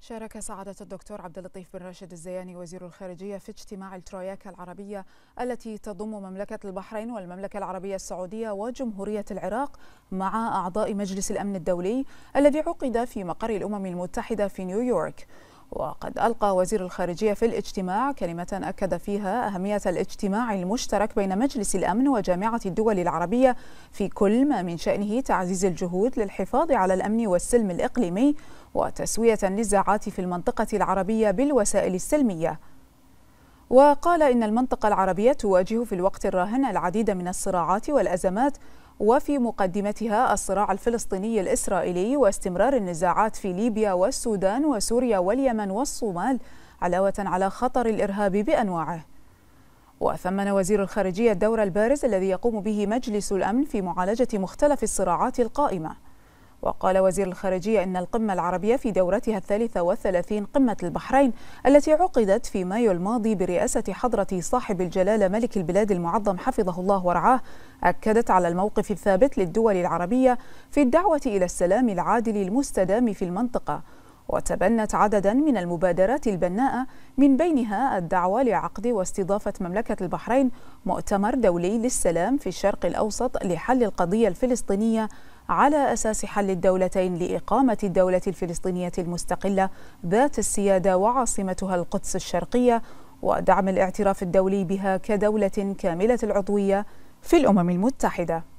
شارك سعادة الدكتور عبد اللطيف بن راشد الزياني وزير الخارجية في اجتماع التروياكا العربية التي تضم مملكة البحرين والمملكة العربية السعودية وجمهورية العراق مع أعضاء مجلس الأمن الدولي الذي عقد في مقر الأمم المتحدة في نيويورك وقد ألقى وزير الخارجية في الاجتماع كلمة أكد فيها أهمية الاجتماع المشترك بين مجلس الأمن وجامعة الدول العربية في كل ما من شأنه تعزيز الجهود للحفاظ على الأمن والسلم الإقليمي وتسوية النزاعات في المنطقة العربية بالوسائل السلمية وقال إن المنطقة العربية تواجه في الوقت الراهن العديد من الصراعات والأزمات وفي مقدمتها الصراع الفلسطيني الإسرائيلي واستمرار النزاعات في ليبيا والسودان وسوريا واليمن والصومال علاوة على خطر الإرهاب بأنواعه وثمن وزير الخارجية الدور البارز الذي يقوم به مجلس الأمن في معالجة مختلف الصراعات القائمة وقال وزير الخارجية إن القمة العربية في دورتها الثالثة والثلاثين قمة البحرين التي عقدت في مايو الماضي برئاسة حضرة صاحب الجلالة ملك البلاد المعظم حفظه الله ورعاه أكدت على الموقف الثابت للدول العربية في الدعوة إلى السلام العادل المستدام في المنطقة وتبنت عددا من المبادرات البناءة من بينها الدعوة لعقد واستضافة مملكة البحرين مؤتمر دولي للسلام في الشرق الأوسط لحل القضية الفلسطينية على أساس حل الدولتين لإقامة الدولة الفلسطينية المستقلة ذات السيادة وعاصمتها القدس الشرقية ودعم الاعتراف الدولي بها كدولة كاملة العضوية في الأمم المتحدة